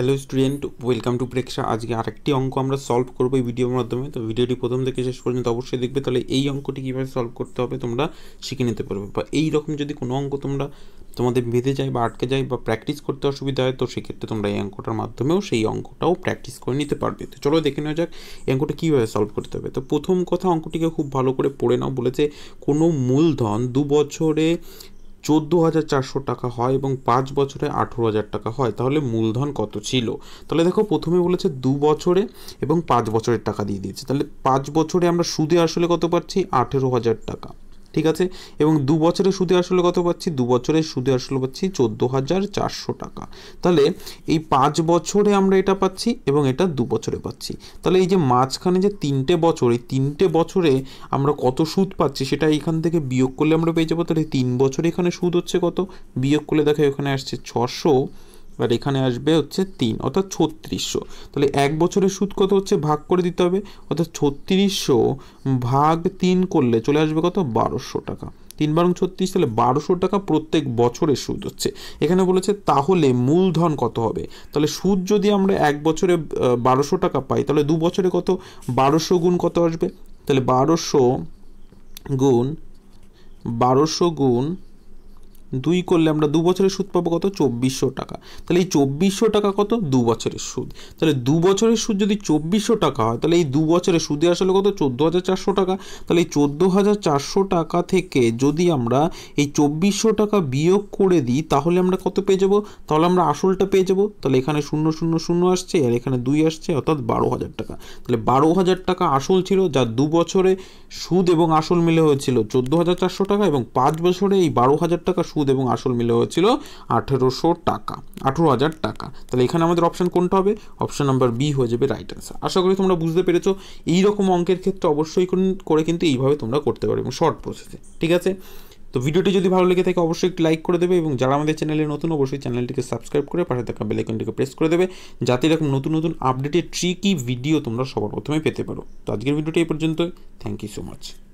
hello student welcome to Preksha আজকে আরেকটি অঙ্ক আমরা সলভ করবো এই ভিডিওর মাধ্যমে তো ভিডিওটি প্রথম থেকে শেষ পর্যন্ত অবশ্যই দেখবে তাহলে এই অঙ্কটি কীভাবে সলভ করতে হবে তোমরা শিখে নিতে পারবে বা এই রকম যদি কোনো অঙ্ক তোমরা তোমাদের বেঁধে যায় বা আটকে যায় বা প্র্যাকটিস করতে অসুবিধা হয় তো সেক্ষেত্রে তোমরা এই অঙ্কটার মাধ্যমেও সেই অঙ্কটাও প্র্যাকটিস করে নিতে পারবে তো চলো দেখে নেওয়া যাক এই অঙ্কটা কীভাবে সলভ করতে হবে তো প্রথম কথা অঙ্কটিকে খুব ভালো করে পড়ে নাও বলেছে কোনো মূলধন দু বছরে চোদ্দো হাজার চারশো টাকা হয় এবং পাঁচ বছরে আঠেরো হাজার টাকা হয় তাহলে মূলধন কত ছিল তাহলে দেখো প্রথমে বলেছে দু বছরে এবং পাঁচ বছরের টাকা দিয়ে দিয়েছে তাহলে পাঁচ বছরে আমরা সুদে আসলে কত পাচ্ছি আঠেরো হাজার টাকা ঠিক আছে এবং দু বছরের সুদে আসলে কত পাচ্ছি দু বছরের সুদে আসলে পাচ্ছি চোদ্দো হাজার চারশো টাকা তাহলে এই পাঁচ বছরে আমরা এটা পাচ্ছি এবং এটা দু বছরে পাচ্ছি তাহলে এই যে মাঝখানে যে তিনটে বছর এই তিনটে বছরে আমরা কত সুদ পাচ্ছি সেটা এখান থেকে বিয়োগ করলে আমরা পেয়ে যাবো তাহলে তিন বছরে এখানে সুদ হচ্ছে কত বিয়োগ করলে দেখো এখানে আসছে ছশো এবার এখানে আসবে হচ্ছে তিন অর্থাৎ ছত্রিশশো তাহলে এক বছরের সুদ কত হচ্ছে ভাগ করে দিতে হবে অর্থাৎ ছত্রিশশো ভাগ তিন করলে চলে আসবে কত বারোশো টাকা তিন বারং ছত্রিশ তাহলে বারোশো টাকা প্রত্যেক বছরের সুদ হচ্ছে এখানে বলেছে তাহলে মূলধন কত হবে তাহলে সুদ যদি আমরা এক বছরে বারোশো টাকা পাই তাহলে দু বছরে কত বারোশো গুণ কত আসবে তাহলে বারোশো গুণ বারোশো গুণ দুই করলে আমরা দু বছরের সুদ পাবো কত চব্বিশশো টাকা তাহলে এই চব্বিশশো টাকা কত দু বছরের সুদ তাহলে দু বছরের সুদ যদি চব্বিশশো টাকা হয় তাহলে এই দু বছরের সুদে আসলে কত চোদ্দো হাজার চারশো টাকা তাহলে এই চোদ্দো হাজার চারশো টাকা থেকে যদি আমরা এই চব্বিশশো টাকা বিয়োগ করে দিই তাহলে আমরা কত পেয়ে যাবো তাহলে আমরা আসলটা পেয়ে যাবো তাহলে এখানে শূন্য শূন্য শূন্য আসছে আর এখানে দুই আসছে অর্থাৎ বারো হাজার টাকা তাহলে বারো হাজার টাকা আসল ছিল যা দু বছরে সুদ এবং আসল মিলে হয়েছিল চোদ্দো হাজার চারশো টাকা এবং পাঁচ বছরে এই বারো হাজার টাকা সুদ সুদ এবং আসল মিলে হয়েছিল আঠেরোশো টাকা আঠেরো হাজার টাকা তাহলে এখানে আমাদের অপশান কোনটা হবে অপশান নাম্বার বি হয়ে যাবে রাইট অ্যান্সার আশা করি তোমরা বুঝতে পেরেছো এই রকম অঙ্কের ক্ষেত্রে অবশ্যই করে কিন্তু এইভাবে তোমরা করতে পারো এবং শর্ট প্রসেসে ঠিক আছে তো ভিডিওটি যদি ভালো লেগে থাকে অবশ্যই একটি লাইক করে দেবে এবং যারা আমাদের চ্যানেলে নতুন অবশ্যই চ্যানেলটিকে সাবস্ক্রাইব করে পাশে থাকা বেলাইকনটিকে প্রেস করে দেবে যাতে এরকম নতুন নতুন আপডেটের ট্রিকি ভিডিও তোমরা সবার প্রথমে পেতে পারো তো আজকের ভিডিওটি এই পর্যন্তই থ্যাংক ইউ সো মাচ